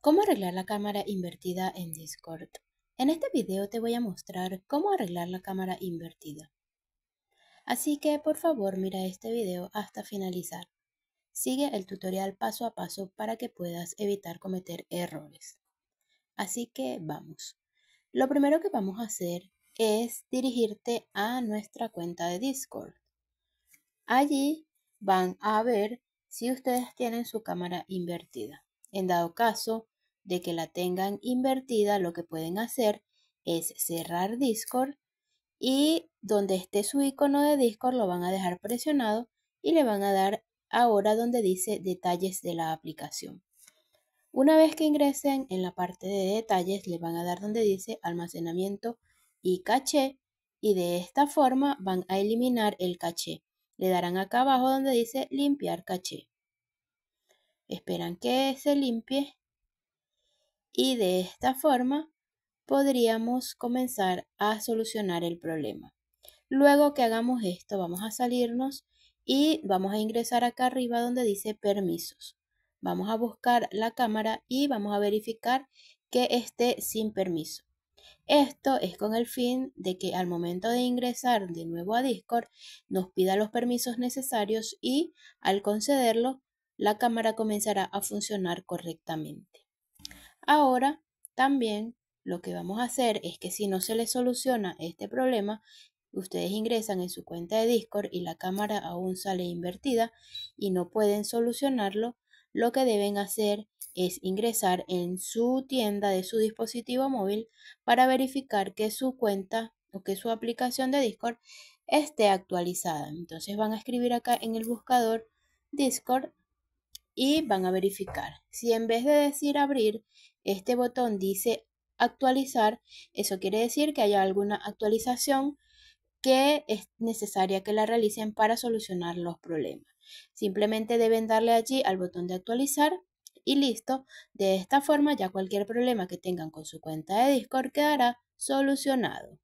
¿Cómo arreglar la cámara invertida en Discord? En este video te voy a mostrar cómo arreglar la cámara invertida. Así que por favor mira este video hasta finalizar. Sigue el tutorial paso a paso para que puedas evitar cometer errores. Así que vamos. Lo primero que vamos a hacer es dirigirte a nuestra cuenta de Discord. Allí van a ver si ustedes tienen su cámara invertida. En dado caso de que la tengan invertida, lo que pueden hacer es cerrar Discord y donde esté su icono de Discord lo van a dejar presionado y le van a dar ahora donde dice detalles de la aplicación. Una vez que ingresen en la parte de detalles le van a dar donde dice almacenamiento y caché y de esta forma van a eliminar el caché. Le darán acá abajo donde dice limpiar caché esperan que se limpie y de esta forma podríamos comenzar a solucionar el problema. Luego que hagamos esto vamos a salirnos y vamos a ingresar acá arriba donde dice permisos. Vamos a buscar la cámara y vamos a verificar que esté sin permiso. Esto es con el fin de que al momento de ingresar de nuevo a Discord nos pida los permisos necesarios y al concederlo la cámara comenzará a funcionar correctamente. Ahora, también lo que vamos a hacer es que si no se les soluciona este problema, ustedes ingresan en su cuenta de Discord y la cámara aún sale invertida y no pueden solucionarlo, lo que deben hacer es ingresar en su tienda de su dispositivo móvil para verificar que su cuenta o que su aplicación de Discord esté actualizada. Entonces van a escribir acá en el buscador Discord y van a verificar. Si en vez de decir abrir, este botón dice actualizar, eso quiere decir que haya alguna actualización que es necesaria que la realicen para solucionar los problemas. Simplemente deben darle allí al botón de actualizar y listo. De esta forma ya cualquier problema que tengan con su cuenta de Discord quedará solucionado.